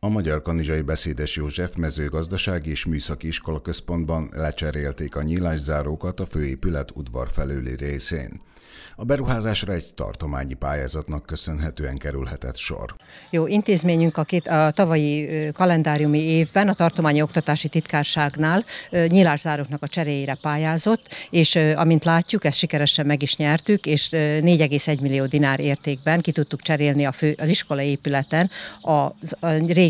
A Magyar Kanizsai Beszédes József mezőgazdasági és műszaki iskola központban lecserélték a nyílászárókat a főépület udvar felőli részén. A beruházásra egy tartományi pályázatnak köszönhetően kerülhetett sor. Jó, intézményünk a, két, a tavalyi kalendáriumi évben a tartományi oktatási titkárságnál nyílászáróknak a cseréjére pályázott, és amint látjuk, ezt sikeresen meg is nyertük, és 4,1 millió dinár értékben ki tudtuk cserélni a fő, az iskola épületen a, a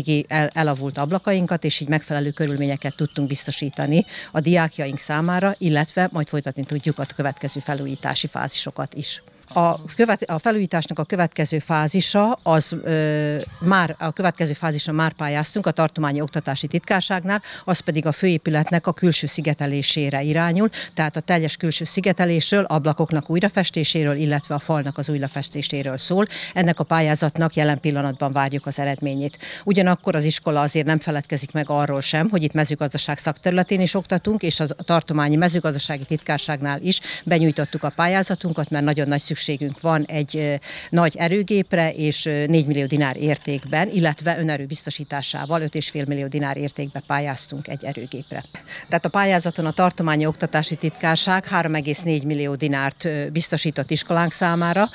régi el, elavult ablakainkat, és így megfelelő körülményeket tudtunk biztosítani a diákjaink számára, illetve majd folytatni tudjuk a következő felújítási fázisokat is. A, követ, a felújításnak a következő fázisa, az ö, már a következő fázisa már pályáztunk a tartományi oktatási titkárságnál, az pedig a főépületnek a külső szigetelésére irányul, tehát a teljes külső szigetelésről, ablakoknak újrafestéséről, illetve a falnak az újrafestéséről szól. Ennek a pályázatnak jelen pillanatban várjuk az eredményét. Ugyanakkor az iskola azért nem feledkezik meg arról sem, hogy itt mezőgazdaság szakterületén is oktatunk, és a tartományi mezőgazdasági titkárságnál is benyújtottuk a pályázatunkat, mert nagyon nagy szükség szükségünk van egy nagy erőgépre, és 4 millió dinár értékben, illetve önerő biztosításával 5,5 millió dinár értékben pályáztunk egy erőgépre. Tehát a pályázaton a Tartományi Oktatási Titkárság 3,4 millió dinárt biztosított iskolánk számára,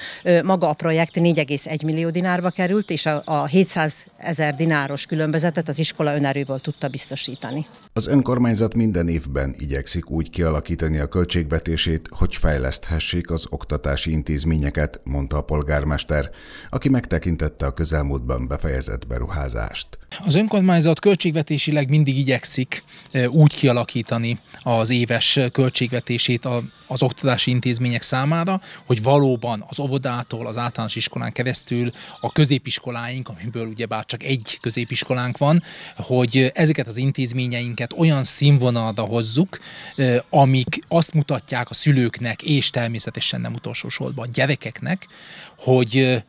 maga a projekt 4,1 millió dinárba került, és a, 700 ezer dináros különbözetet az iskola önerőből tudta biztosítani. Az önkormányzat minden évben igyekszik úgy kialakítani a költségvetését, hogy fejleszthessék az oktatási intézményeket intézményeket, mondta a polgármester, aki megtekintette a közelmúltban befejezett beruházást. Az önkormányzat költségvetésileg mindig igyekszik e, úgy kialakítani az éves költségvetését az oktatási intézmények számára, hogy valóban az óvodától, az általános iskolán keresztül a középiskoláink, amiből ugyebár csak egy középiskolánk van, hogy ezeket az intézményeinket olyan színvonalra hozzuk, e, amik azt mutatják a szülőknek, és természetesen nem utolsó sorban a gyerekeknek, hogy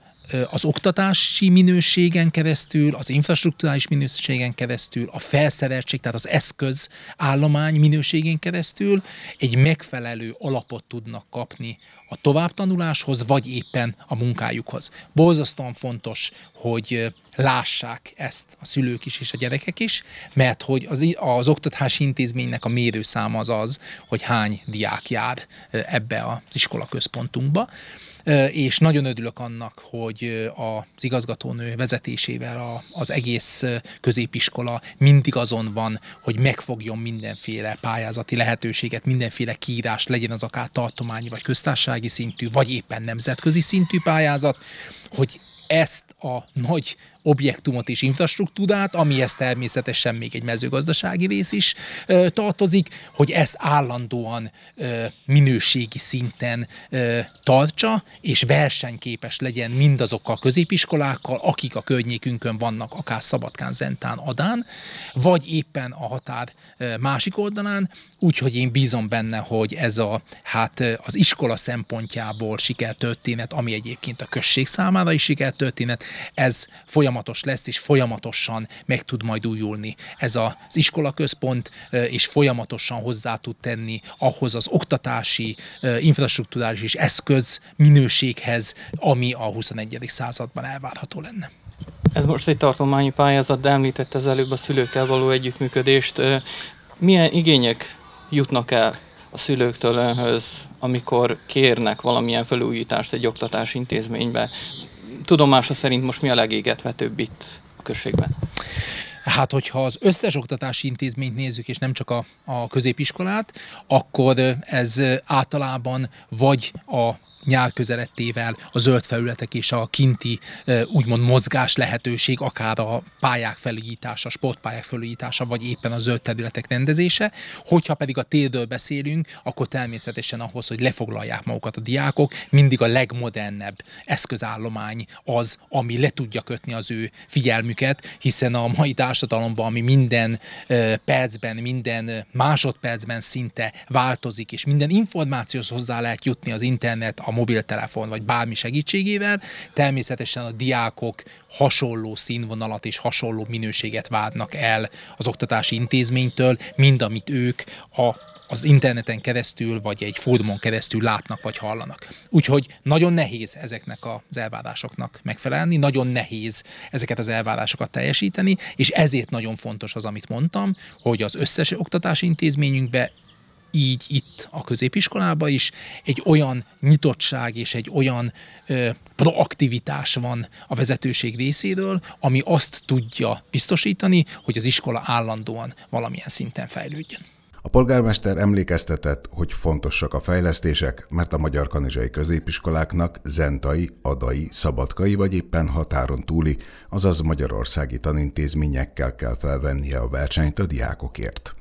az oktatási minőségen keresztül, az infrastruktúrális minőségen keresztül, a felszereltség, tehát az eszköz állomány minőségén keresztül egy megfelelő alapot tudnak kapni a továbbtanuláshoz, vagy éppen a munkájukhoz. Borzasztóan fontos, hogy lássák ezt a szülők is és a gyerekek is, mert hogy az, az oktatási intézménynek a mérőszáma az az, hogy hány diák jár ebbe az iskola központunkba és nagyon örülök annak, hogy az igazgatónő vezetésével az egész középiskola mindig azon van, hogy megfogjon mindenféle pályázati lehetőséget, mindenféle kiírás legyen az akár tartományi vagy köztársaság országi szintű, vagy éppen nemzetközi szintű pályázat, hogy ezt a nagy objektumot és infrastruktúrát, amihez természetesen még egy mezőgazdasági rész is ö, tartozik, hogy ezt állandóan ö, minőségi szinten ö, tartsa, és versenyképes legyen mindazokkal a középiskolákkal, akik a környékünkön vannak, akár Szabadkán, Zentán, Adán, vagy éppen a határ másik oldalán, úgyhogy én bízom benne, hogy ez a, hát az iskola szempontjából sikertörténet, ami egyébként a község számára is sikertörténet, ez folyamatosan folyamatos lesz, és folyamatosan meg tud majd újulni ez az iskolaközpont, és folyamatosan hozzá tud tenni ahhoz az oktatási, infrastruktúrális és eszköz minőséghez, ami a 21. században elvárható lenne. Ez most egy tartományi pályázat, de említett az előbb a szülőkkel való együttműködést. Milyen igények jutnak el a szülőktől önhöz, amikor kérnek valamilyen felújítást egy oktatási intézménybe? tudomása szerint most mi a legégetvetőbb itt a községben? Hát, hogyha az összes oktatási intézményt nézzük, és nem csak a, a középiskolát, akkor ez általában vagy a nyár közelettével a zöld felületek és a kinti úgymond mozgás lehetőség, akár a pályák felújítása, sportpályák felújítása, vagy éppen a zöld területek rendezése. Hogyha pedig a térdől beszélünk, akkor természetesen ahhoz, hogy lefoglalják magukat a diákok, mindig a legmodernebb eszközállomány az, ami le tudja kötni az ő figyelmüket, hiszen a mai társadalomban, ami minden percben, minden másodpercben szinte változik, és minden információhoz hozzá lehet jutni az internet, a mobiltelefon vagy bármi segítségével. Természetesen a diákok hasonló színvonalat és hasonló minőséget várnak el az oktatási intézménytől, mind amit ők a az interneten keresztül, vagy egy fórumon keresztül látnak, vagy hallanak. Úgyhogy nagyon nehéz ezeknek az elvárásoknak megfelelni, nagyon nehéz ezeket az elvárásokat teljesíteni, és ezért nagyon fontos az, amit mondtam, hogy az összes oktatási intézményünkbe így itt a középiskolába is egy olyan nyitottság és egy olyan ö, proaktivitás van a vezetőség részéről, ami azt tudja biztosítani, hogy az iskola állandóan valamilyen szinten fejlődjön. A polgármester emlékeztetett, hogy fontosak a fejlesztések, mert a magyar kanizsai középiskoláknak zentai, adai, szabadkai vagy éppen határon túli, azaz magyarországi tanintézményekkel kell felvennie a versenyt a diákokért.